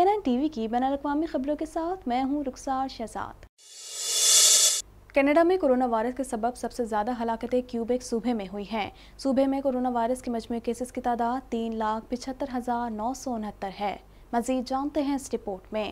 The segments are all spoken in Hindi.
एन एन टी वी की बैन अवी खबरों के साथ मैं हूँ रुखसार शहजाद कनाडा में कोरोना वायरस के सबब सबसे ज़्यादा हलाकतें क्यूबेक सूबे में हुई हैं सूबे में कोरोना वायरस के मजमू केसेस की तादाद तीन लाख पिछहत्तर हज़ार नौ सौ उनहत्तर है मजीद जानते हैं इस रिपोर्ट में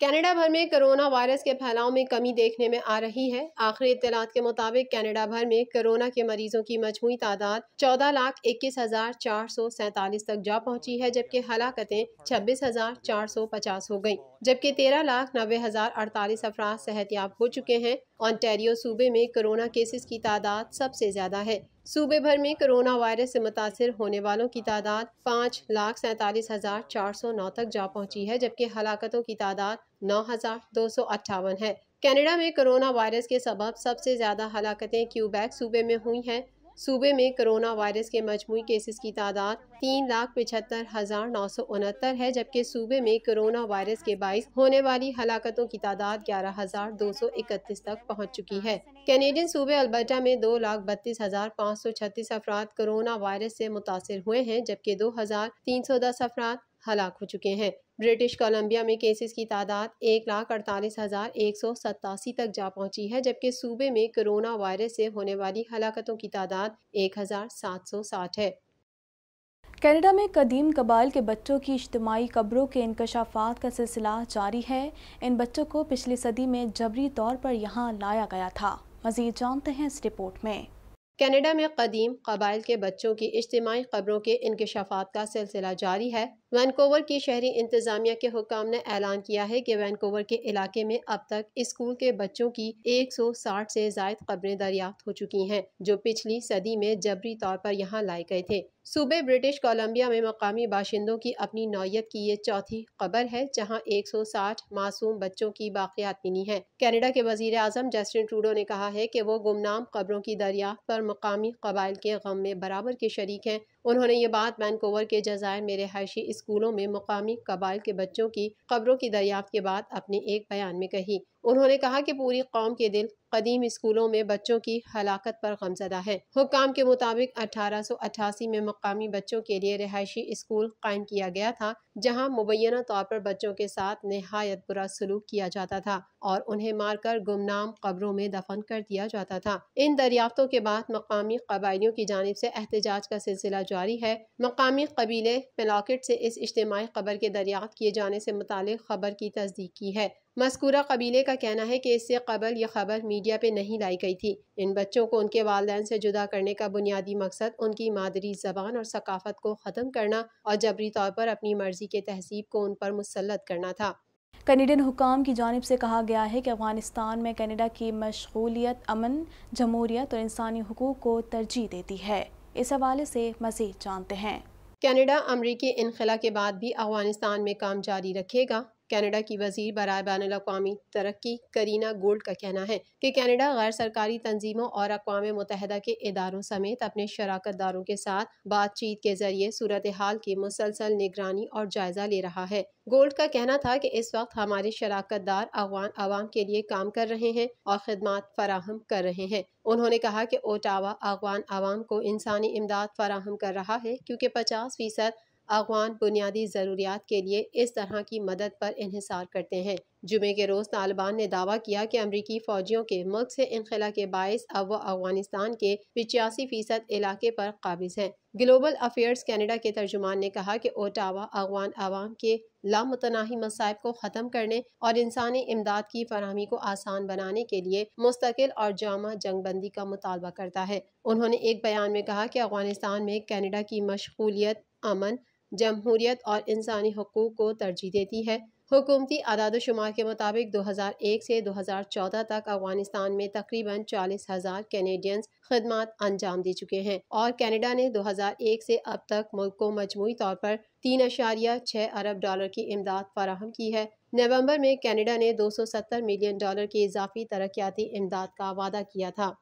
कनाडा भर में कोरोना वायरस के फैलाव में कमी देखने में आ रही है आखिरी इतलात के मुताबिक कनाडा भर में कोरोना के मरीजों की मजमू तादाद चौदह लाख इक्कीस हजार चार सौ सैतालीस तक जा पहुंची है जबकि हलाकतें छब्बीस हजार चार सौ पचास हो गयी जबकि तेरह लाख नब्बे हजार अड़तालीस अफराद सेहतियाब हो चुके हैं ऑन्टेरियो सूबे में कोरोना केसेस की तादाद सबसे ज्यादा है सूबे भर में कोरोना वायरस से मुतासर होने वालों की तादाद पाँच लाख सैंतालीस हज़ार चार सौ नौ तक जा पहुंची है जबकि हलाकतों की तादाद नौ हज़ार दो सौ अट्ठावन है कनाडा में कोरोना वायरस के सबब सबसे ज़्यादा हलाकतें क्यूबैक सूबे में हुई हैं सूबे में कोरोना वायरस के मजमू केसेस की तादाद तीन लाख पिछहत्तर हज़ार नौ सौ उनहत्तर है जबकि सूबे में कोरोना वायरस के बाईस होने वाली हलाकतों की तादाद ग्यारह हज़ार दो सौ इकतीस तक पहुँच चुकी है कैनेडियन सूबे अल्बर्टा में दो लाख बत्तीस हज़ार पाँच सौ छत्तीस अफराद कोरोना वायरस से मुतासर हुए हैं जबकि दो हज़ार तीन सौ दस अफराद हलाक हो चुके हैं ब्रिटिश कोलंबिया में केसेस की तादाद एक लाख अड़तालीस हज़ार एक सौ सतासी तक जा पहुंची है जबकि सूबे में कोरोना वायरस से होने वाली हलाकतों की तादाद एक हज़ार सात सौ साठ है कनाडा में कदीम कबाइल के बच्चों की इज्तमाही कब्रों के इंकशाफात का सिलसिला जारी है इन बच्चों को पिछली सदी में जबरी तौर पर यहाँ लाया गया था मजीद जानते हैं इस रिपोर्ट में कनाडा में कदीम कबाइल के बच्चों की इज्तमाही कब्रों के इंकशाफात का सिलसिला जारी है वैनकोवर की शहरी इंतजामिया के हुकाम ने ऐलान किया है कि वैनकोवर के इलाके में अब तक स्कूल के बच्चों की 160 से जायद खबरें दरियाफ्त हो चुकी हैं जो पिछली सदी में जबरी तौर पर यहाँ लाए गए थे सूबे ब्रिटिश कोलंबिया में मकामी बाशिंदों की अपनी नौयत की ये चौथी खबर है जहां 160 मासूम बच्चों की बाकियात मिली हैं। कनाडा के वजीर अजम जस्टिन ट्रूडो ने कहा है कि वो गुमनाम खबरों की दरियाफ्त पर मकामी कबाइल के गम में बराबर के शरीक हैं उन्होंने ये बात वैनकोवर के जजायर में रिहायशी स्कूलों में मुकामी कबाइल के बच्चों की खबरों की दरियाफ्त के बाद अपने एक बयान में कही उन्होंने कहा कि पूरी कौम के दिल कदीम स्कूलों में बच्चों की हलाकत पर गमजदा है हुकाम के मुताबिक अठारह सौ में मकामी बच्चों के लिए रिहायशी स्कूल कायम किया गया था जहाँ मुबैना तौर पर बच्चों के साथ नहायत बुरा सलूक किया जाता था और उन्हें मारकर गुमनाम कब्रों में दफन कर दिया जाता था इन दरियाफ्तों के बाद मकामी कबाइलियों की जानब से एहतजाज का सिलसिला जारी है मकामी कबीले पलाकेट से इस इज्तमी खबर के दरियाफ्त किए जाने से मुतल खबर की तस्दीक की है मस्कूरा कबीले का कहना है कि इससे कबल यह खबर मीडिया मीडिया पे नहीं लाई गई थी इन बच्चों को उनके वालदेन से जुदा करने का बुनियादी मकसद उनकी मादरी जबान और सकाफत को ख़त्म करना और जबरी तौर पर अपनी मर्ज़ी के तहसीब को उन पर मुसलत करना था कनेडियन हुकाम की जानब से कहा गया है कि अफ़गानिस्तान में कनेडा की मशगूलियत अमन जमहूरियत और इंसानी हकूक़ को तरजीह देती है इस हवाले से मज़ीद जानते हैं कनेडा अमरीकी इनखला के बाद भी अफ़गानिस्तान में काम जारी रखेगा कनाडा की वजीर बरए बी अवी तरक्की करीना गोल्ड का कहना है कि कनाडा गैर सरकारी तंजीमों और अकवा मुतहदा के इदारों समेत अपने शराकत दारों के साथ बातचीत के जरिए सूरत हाल की मुसलसल निगरानी और जायजा ले रहा है गोल्ड का कहना था कि इस वक्त हमारे शराकत दार अफगान आवाम के लिए काम कर रहे हैं और खदमात फराहम कर रहे हैं उन्होंने कहा कि ओटावा अफगान आवाम को इंसानी इमदाद फराहम कर रहा है क्योंकि पचास फीसद अगवान बुनियादी ज़रूरियात के लिए इस तरह की मदद पर इहसार करते हैं जुमे के रोज़ तालिबान ने दावा किया कि अमरीकी फ़ौजियों के मुल्क से इनखला के बायस अब वह अफगानिस्तान के पिचासी फ़ीसद इलाके पर काबिज हैं ग्लोबल अफेयर्स कैनेडा के तर्जुमान ने कहा कि ओटावा अफगान आवाम के लामतनाही मसाइब को ख़त्म करने और इंसानी इमदाद की फरहमी को आसान बनाने के लिए मुस्तकिल और जामा जंगबंदी का मुतालबा करता है उन्होंने एक बयान में कहा कि अफगानिस्तान में कैनेडा की मशगूलियत अमन जमहूरियत और इंसानी हकूक़ को तरजीह देती है हुकूमती आदाद शुमार के मुताबिक 2001 से 2014 तक अफगानिस्तान में तकरीबन चालीस हज़ार कैनेडियंस खदमात अंजाम दे चुके हैं और कनाडा ने 2001 से अब तक मुल्क को मजमू तौर पर तीन अशारिया छः अरब डॉलर की इमदाद फराहम की है नवंबर में कनाडा ने 270 मिलियन डॉलर की इजाफी तरक्याती इमदाद का वादा किया था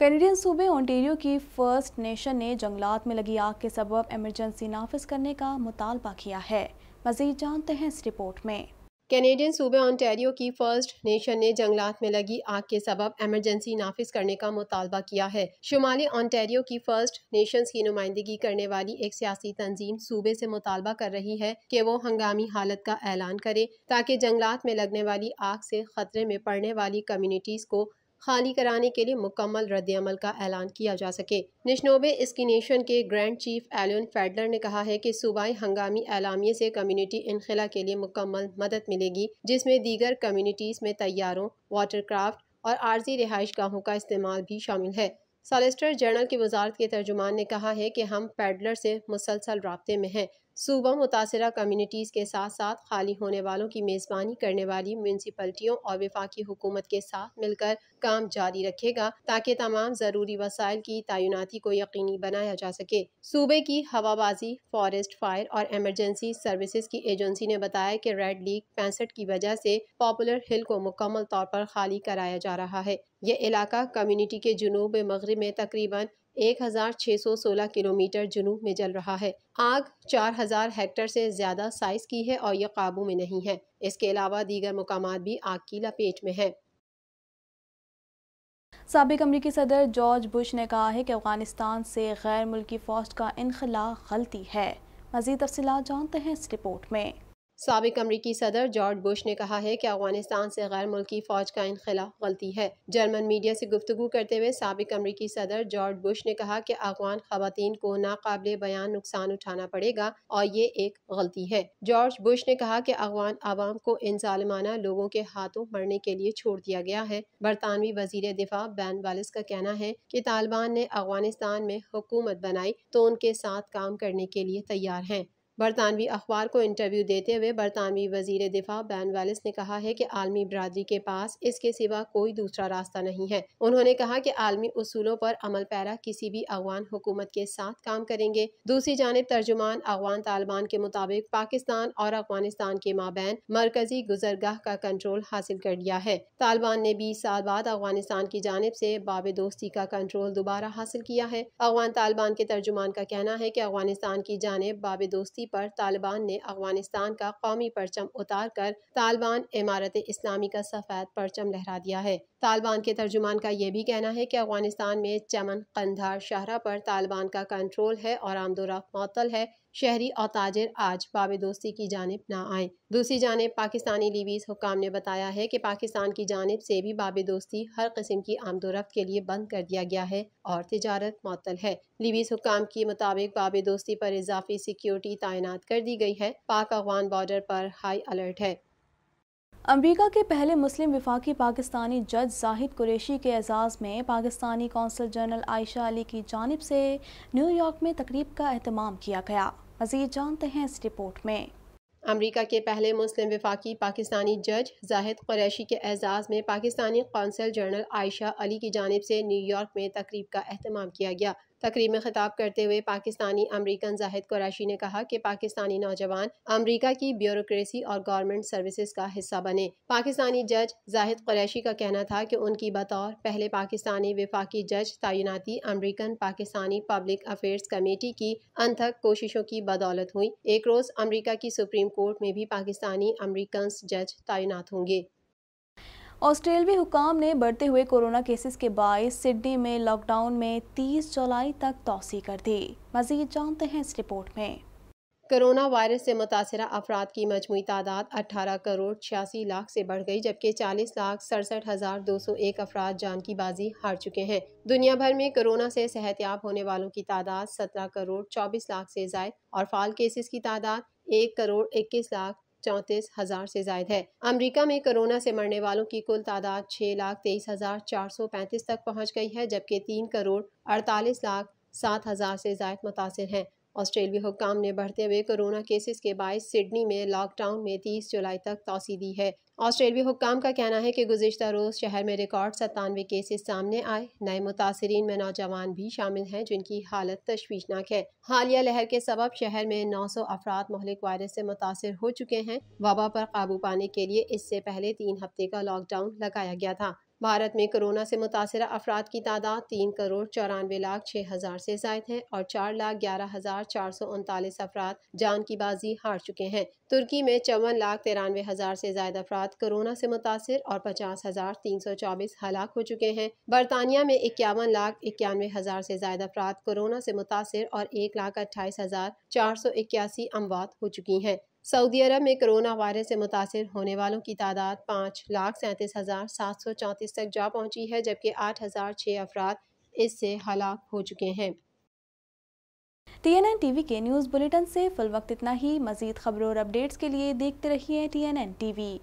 कैनेडियन सूबे ओंटेरियो की फर्स्ट नेशन ने जंगलात में लगी आग के सबब इमरजेंसी नाफिज करने का मुतालबा किया है मजीद जानते हैं इस रिपोर्ट में कैनेडियन सूबे ओंटेरियो की फर्स्ट नेशन ने जंगलात में लगी आग के सबब एमरजेंसी नाफिज करने का मुतालबा किया है शुमाली ओंटेरियो की फर्स्ट नेशंस की नुमाइंदगी करने वाली एक सियासी तंजीम सूबे से मुतालबा कर रही है कि वो हंगामी हालत का ऐलान करे ताकि जंगलात में लगने वाली आग से खतरे में पड़ने वाली कम्यूनिटीज़ को खाली कराने के लिए मुकम्मल रद्दमल का ऐलान किया जा सके निशनोबे इसकी नेशन के ग्रैंड चीफ एलियन फेडलर ने कहा है कि सूबाई हंगामी एलामी से कम्युनिटी इनखिला के लिए मुकम्मल मदद मिलेगी जिसमें दीगर कम्युनिटीज़ में तैयारों वाटर क्राफ्ट और आर्जी रिहाइश गाहों का इस्तेमाल भी शामिल है सॉलिस्टर जनरल की वजारत के तर्जुमान ने कहा है कि हम फेडलर से मुसलसल रबते में हैं सूबा मुतासर कम्यूनिटीज़ के साथ साथ खाली होने वालों की मेज़बानी करने वाली म्यूनसिपल्टियों और विफाकी हुकूमत के साथ मिलकर काम जारी रखेगा ताकि तमाम ज़रूरी वसाइल की तैनाती को यकीनी बनाया जा सके सूबे की हवाबाजी फॉरेस्ट फायर और एमरजेंसी सर्विस की एजेंसी ने बताया कि रेड लीग पैंसठ की वजह से पॉपुलर हिल को मुकम्मल तौर पर खाली कराया जा रहा है यह इलाका कम्युनिटी के जुनूब मगरब में तकरीबन 1,616 किलोमीटर जुनूब में जल रहा है आग 4,000 हेक्टर से ज़्यादा साइज की है और यह काबू में नहीं है इसके अलावा दीगर मुकाम भी आग की लपेट में है सबक अमरीकी सदर जॉर्ज बुश ने कहा है कि अफगानिस्तान से गैर मुल्की फ़ौज का इनखला गलती है मज़ीद तफसी जानते हैं इस रिपोर्ट में सबक अमरीकी सदर जॉर्ज बुश ने कहा है कि अफगानिस्तान से गैर मुल्की फौज का खिलाफ गलती है जर्मन मीडिया से गुफ्तु करते हुए सबक अमरीकी सदर जॉर्ज बुश ने कहा कि अफगान खातन को नाकबिल बयान नुकसान उठाना पड़ेगा और ये एक गलती है जॉर्ज बुश ने कहा कि अफगान आवाम को इन ालमाना लोगों के हाथों मरने के लिए छोड़ दिया गया है बरतानवी वजीर दिफा बैन वालिस का कहना है की तालिबान ने अफगानिस्तान में हुकूमत बनाई तो उनके साथ काम करने के लिए तैयार है बरतानवी अखबार को इंटरव्यू देते हुए बरतानवी वजीर दिफा बैन वेलिस ने कहा है कि आलमी बरदरी के पास इसके सिवा कोई दूसरा रास्ता नहीं है उन्होंने कहा कि आलमी असूलों पर अमल पैरा किसी भी अफगान हुकूमत के साथ काम करेंगे दूसरी जानब तर्जुमान अफगान तालिबान के मुताबिक पाकिस्तान और अफगानिस्तान के माबैन मरकजी गुजरगाह का कंट्रोल हासिल कर लिया है तालिबान ने बीस साल बाद अफगानिस्तान की जानब से बाब दोस्ती का कंट्रोल दोबारा हासिल किया है अफगान तालिबान के तर्जुमान का कहना है की अफगानिस्तान की जानब बाब दोस्ती पर तालिबान ने अफगानिस्तान का कौमी परचम उतार कर तालिबान इमारत इस्लामी का सफ़ेद परचम लहरा दिया है तालिबान के तर्जुमान का यह भी कहना है कि अफगानिस्तान में चमन कंधार शाहरा पर तालिबान का कंट्रोल है और आमदोरफ मअतल है शहरी और ताजर आज बाब दोस्ती की जानब ना आए दूसरी जानब पाकिस्तानी लीवीज हुकाम ने बताया है कि पाकिस्तान की जानब से भी बाब दोस्ती हर किस्म की आमदोरफ़ के लिए बंद कर दिया गया है और तजारत मअतल है लीवीज हुकाम के मुताबिक बाब दोस्ती पर इजाफी सिक्योरिटी तैनात कर दी गई है पाक अफगान बॉर्डर पर हाई अलर्ट है अमरीका के पहले मुस्लिम विफाकी पाकिस्तानी जज जाहिद कुरेशी के एजाज़ में पाकिस्तानी कौंसल जनरल आयशा अली की जानब से न्यूयॉर्क में तकरीब का अहतमाम किया गया मजीद जानते हैं इस रिपोर्ट में अमरीका के पहले मुस्लिम विफाकी पाकिस्तानी जज जाहिद कुरैशी के एजाज़ में पाकिस्तानी कौंसल जनरल आयशा अली की जानब से न्यूयॉर्क में तकरीब का अहतमाम किया गया तकरीब में खिताब करते हुए पाकिस्तानी अमरीकन जाहिद कुरैशी ने कहा कि पाकिस्तानी नौजवान अमरीका की ब्यूरोसी और गवर्नमेंट सर्विसेज का हिस्सा बने पाकिस्तानी जज जाहिद कुरैशी का कहना था कि उनकी बतौर पहले पाकिस्तानी विफाकी जज तैनाती American Pakistani public affairs committee की अनथक कोशिशों की बदौलत हुई एक रोज अमरीका की सुप्रीम कोर्ट में भी पाकिस्तानी अमरीकन जज तैनात होंगे ऑस्ट्रेलवी हुकाम ने बढ़ते हुए कोरोना केसेस के बायस सिडनी में लॉकडाउन में 30 जुलाई तक तोसी कर दी मजीद जानते हैं इस रिपोर्ट में कोरोना वायरस से मुतासर अफराद की मजमू तादाद अठारह करोड़ छियासी लाख से बढ़ गई जबकि चालीस लाख सड़सठ हज़ार दो सौ एक अफराद जान की बाजी हार चुके हैं दुनिया भर में कोरोना से सेहतियाब होने वालों की तादाद सत्रह करोड़ चौबीस लाख से जायद और फाल केसेस की तादाद एक करोड़ इक्कीस लाख चौंतीस हजार से जायद है अमेरिका में कोरोना से मरने वालों की कुल तादाद छह लाख तेईस हजार चार सौ पैंतीस तक पहुंच गई है जबकि तीन करोड़ अड़तालीस लाख सात हजार से जायद मुतासर हैं ऑस्ट्रेलिया हुकाम ने बढ़ते हुए कोरोना केसेस के बायस सिडनी में लॉकडाउन में 30 जुलाई तक तोसी दी है ऑस्ट्रेलवी हुकाम का कहना है कि गुजशत रोज़ शहर में रिकॉर्ड सतानवे केसेस सामने आए नए मुतासरी में नौजवान भी शामिल हैं जिनकी हालत तशवीशनाक है हालिया लहर के सबब शहर में नौ सौ अफराद महलिक वायरस से मुतासर हो चुके हैं वबा पर काबू पाने के लिए इससे पहले तीन हफ्ते का लॉकडाउन लगाया गया था भारत में कोरोना से मुतासर अफराद की तादाद तीन करोड़ चौरानवे लाख छः हज़ार से जायद है और चार लाख ग्यारह हज़ार चार सौ उनतालीस अफराद जान की बाजी हार चुके हैं तुर्की में चौवन लाख तिरानवे हज़ार से जायद अफराद कोरोना से मुतासर और पचास हज़ार तीन सौ चौबीस हलाक हो चुके हैं बरतानिया में इक्यावन लाख इक्यानवे हज़ार से जायद अफराद कोरोना से मुतासर और एक लाख अट्ठाईस हज़ार चार सौ इक्यासी अमवात हो चुकी हैं सऊदी अरब में कोरोना वायरस से मुतासर होने वालों की तादाद पाँच लाख सैंतीस हज़ार सात सौ चौंतीस तक जा पहुंची है जबकि आठ हज़ार छः अफराद इससे हलाक हो चुके हैं टीएनएन टीवी के न्यूज़ बुलेटिन से फिल वक्त इतना ही मजीद खबरों और अपडेट्स के लिए देखते रहिए टीएनएन टीवी